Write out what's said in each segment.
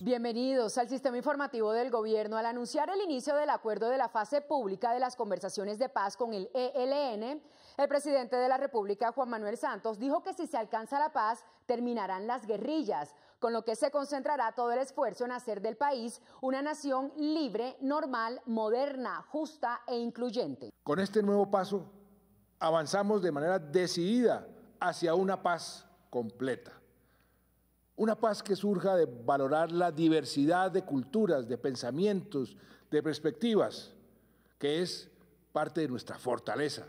Bienvenidos al sistema informativo del gobierno. Al anunciar el inicio del acuerdo de la fase pública de las conversaciones de paz con el ELN, el presidente de la República, Juan Manuel Santos, dijo que si se alcanza la paz, terminarán las guerrillas, con lo que se concentrará todo el esfuerzo en hacer del país una nación libre, normal, moderna, justa e incluyente. Con este nuevo paso, avanzamos de manera decidida hacia una paz completa. Una paz que surja de valorar la diversidad de culturas, de pensamientos, de perspectivas, que es parte de nuestra fortaleza.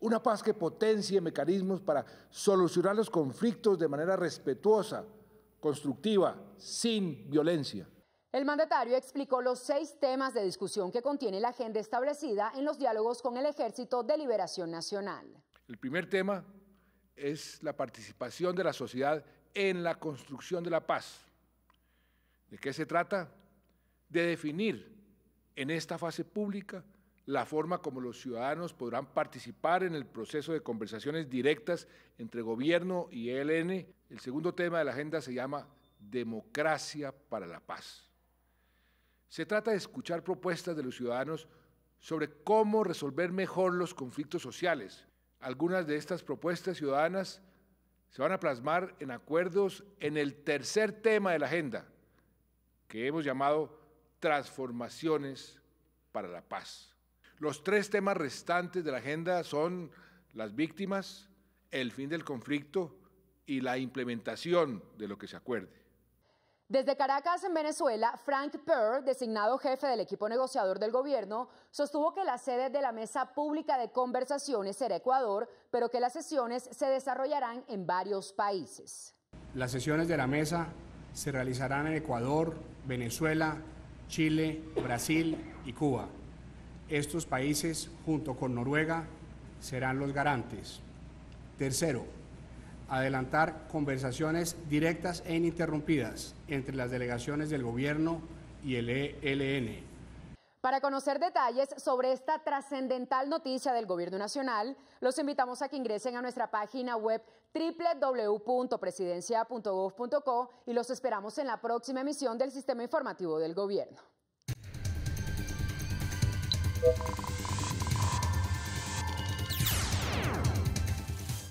Una paz que potencie mecanismos para solucionar los conflictos de manera respetuosa, constructiva, sin violencia. El mandatario explicó los seis temas de discusión que contiene la agenda establecida en los diálogos con el Ejército de Liberación Nacional. El primer tema es la participación de la sociedad en la construcción de la paz. ¿De qué se trata? De definir en esta fase pública la forma como los ciudadanos podrán participar en el proceso de conversaciones directas entre gobierno y ELN. El segundo tema de la agenda se llama Democracia para la Paz. Se trata de escuchar propuestas de los ciudadanos sobre cómo resolver mejor los conflictos sociales, algunas de estas propuestas ciudadanas se van a plasmar en acuerdos en el tercer tema de la agenda, que hemos llamado transformaciones para la paz. Los tres temas restantes de la agenda son las víctimas, el fin del conflicto y la implementación de lo que se acuerde. Desde Caracas, en Venezuela, Frank Pearl, designado jefe del equipo negociador del gobierno, sostuvo que la sede de la Mesa Pública de Conversaciones será Ecuador, pero que las sesiones se desarrollarán en varios países. Las sesiones de la mesa se realizarán en Ecuador, Venezuela, Chile, Brasil y Cuba. Estos países, junto con Noruega, serán los garantes. Tercero, adelantar conversaciones directas e ininterrumpidas entre las delegaciones del Gobierno y el ELN. Para conocer detalles sobre esta trascendental noticia del Gobierno Nacional, los invitamos a que ingresen a nuestra página web www.presidencia.gov.co y los esperamos en la próxima emisión del Sistema Informativo del Gobierno.